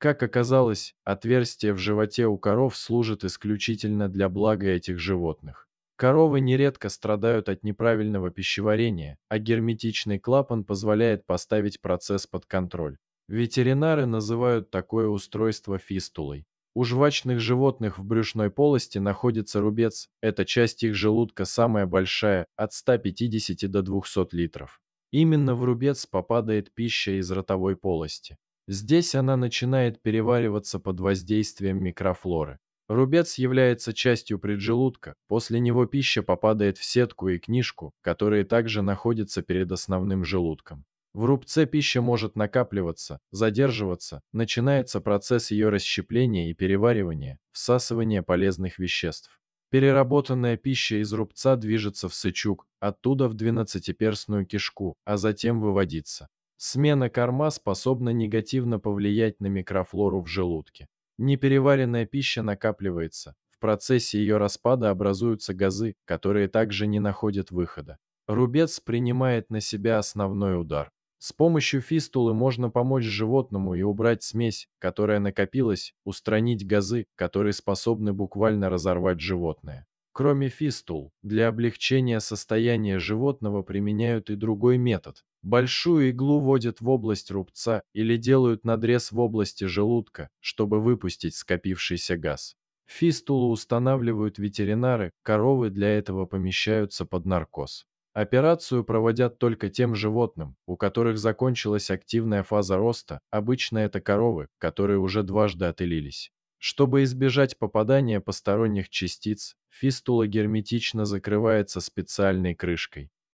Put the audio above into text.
Как оказалось, отверстие в животе у коров служит исключительно для блага этих животных. Коровы нередко страдают от неправильного пищеварения, а герметичный клапан позволяет поставить процесс под контроль. Ветеринары называют такое устройство фистулой. У жвачных животных в брюшной полости находится рубец, эта часть их желудка самая большая, от 150 до 200 литров. Именно в рубец попадает пища из ротовой полости. Здесь она начинает перевариваться под воздействием микрофлоры. Рубец является частью преджелудка, после него пища попадает в сетку и книжку, которые также находятся перед основным желудком. В рубце пища может накапливаться, задерживаться, начинается процесс ее расщепления и переваривания, всасывания полезных веществ. Переработанная пища из рубца движется в сычук, оттуда в двенадцатиперстную кишку, а затем выводится. Смена корма способна негативно повлиять на микрофлору в желудке. Непереваренная пища накапливается. В процессе ее распада образуются газы, которые также не находят выхода. Рубец принимает на себя основной удар. С помощью фистулы можно помочь животному и убрать смесь, которая накопилась, устранить газы, которые способны буквально разорвать животное. Кроме фистул, для облегчения состояния животного применяют и другой метод. Большую иглу вводят в область рубца или делают надрез в области желудка, чтобы выпустить скопившийся газ. Фистулу устанавливают ветеринары, коровы для этого помещаются под наркоз. Операцию проводят только тем животным, у которых закончилась активная фаза роста, обычно это коровы, которые уже дважды отылились. Чтобы избежать попадания посторонних частиц, Фистула герметично закрывается специальной крышкой.